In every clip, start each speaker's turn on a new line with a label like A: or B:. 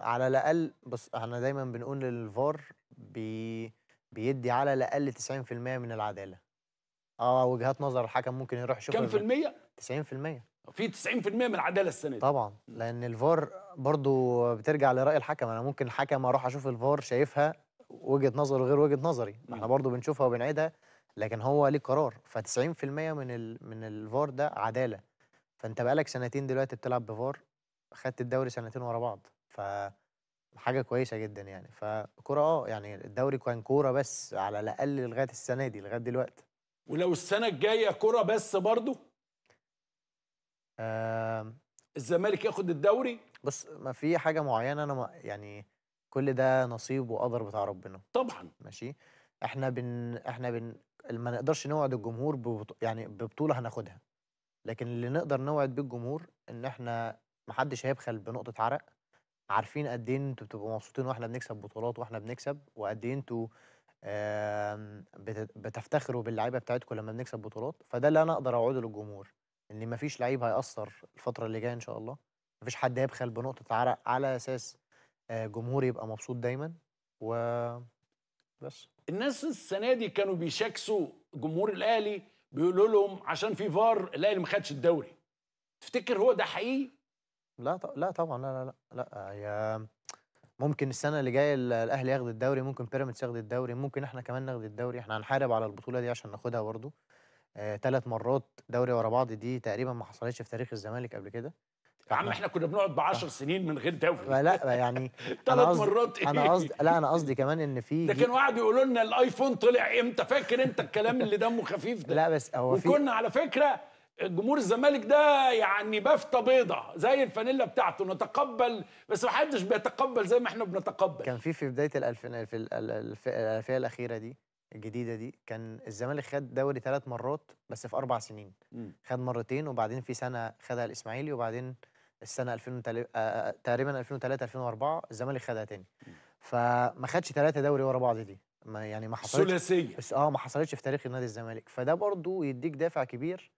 A: على الاقل بص احنا دايما بنقول للفار بي بيدي على الاقل 90% من العداله اه وجهات نظر الحكم ممكن يروح يشوف كم في المية؟
B: 90% في 90% من العداله السنه دي
A: طبعا لان الفار برضو بترجع لراي الحكم انا ممكن الحكم اروح اشوف الفار شايفها وجهه نظره غير وجهه نظري ما احنا برضو بنشوفها وبنعيدها لكن هو ليه قرار ف 90% من ال من الفار ده عداله فانت بقالك سنتين دلوقتي بتلعب بفار خدت الدوري سنتين ورا بعض ف حاجه كويسه جدا يعني فكرة اه يعني الدوري كان كوره بس
B: على الاقل لغايه السنه دي لغايه دلوقتي ولو السنه الجايه كوره بس برضه آه الزمالك ياخد الدوري بص ما في
A: حاجه معينه انا ما يعني كل ده نصيب وقدر بتاع ربنا طبعا ماشي احنا بن احنا بن ما نقدرش نوعد الجمهور ببط... يعني ببطوله هناخدها لكن اللي نقدر نوعد بيه الجمهور ان احنا محدش هيبخل بنقطه عرق عارفين قد ايه انتوا بتبقوا مبسوطين واحنا بنكسب بطولات واحنا بنكسب وقد ايه انتوا بتفتخروا باللعيبه بتاعتكم لما بنكسب بطولات فده اللي انا اقدر اوعده للجمهور ان مفيش لعيب هيأثر الفتره اللي جايه ان شاء الله مفيش حد هيبخل بنقطه عرق على اساس آه، جمهور يبقى
B: مبسوط دايما و بس الناس السنه دي كانوا بيشاكسوا جمهور الاهلي بيقولوا لهم عشان في فار الاهلي ما خدش الدوري تفتكر هو ده حقيقي
A: لا ط... لا طبعا لا لا لا لا هي ممكن السنة اللي جاية الأهلي ياخد الدوري ممكن بيراميدز ياخد الدوري ممكن احنا كمان ناخد الدوري احنا هنحارب على البطولة دي عشان ناخدها برضه آه ثلاث مرات دوري ورا بعض دي تقريبا ما حصلتش في تاريخ الزمالك قبل كده
B: يا عم احنا كنا بنقعد ب 10 سنين من غير دوري لا يعني ثلاث أصد... مرات ايه انا قصدي
A: لا انا قصدي كمان ان في ده كانوا
B: قعدوا يقولوا لنا الايفون طلع امتى فاكر انت الكلام اللي دمه خفيف ده لا بس هو في وكنا على فكره جمهور الزمالك ده يعني بافته بيضه زي الفانيلا بتاعته نتقبل بس ما حدش بيتقبل زي ما احنا بنتقبل
A: كان في في بدايه الالفين في الالفيه الاخيره دي الجديده دي كان الزمالك خد دوري ثلاث مرات بس في اربع سنين م. خد مرتين وبعدين في سنه خدها الاسماعيلي وبعدين السنه 2000 آه، آه، تقريبا 2003 2004 الزمالك خدها تاني فما خدش ثلاثه دوري ورا بعض دي ما يعني ما حصلتش ثلاثيه اه ما حصلتش في تاريخ النادي الزمالك فده برضو يديك دافع كبير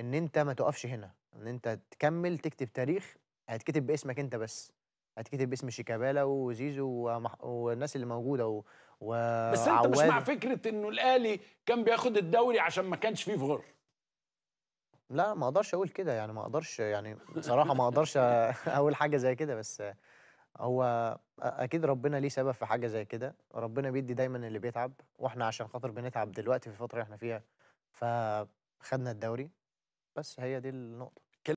A: ان انت ما تقفش هنا ان انت تكمل تكتب تاريخ هيتكتب باسمك انت بس هتكتب باسم شيكابالا وزيزو ومح... والناس اللي موجوده و... و... بس انت عواد. مش مع
B: فكره انه الاهلي كان بياخد الدوري عشان ما كانش فيه فغر
A: لا ما اقدرش اقول كده يعني ما اقدرش يعني بصراحه ما اقدرش اقول حاجه زي كده بس هو اكيد ربنا ليه سبب في حاجه زي كده ربنا بيدي دايما اللي بيتعب واحنا عشان خاطر بنتعب دلوقتي في الفتره اللي احنا فيها فخدنا الدوري بس هي دي النقطة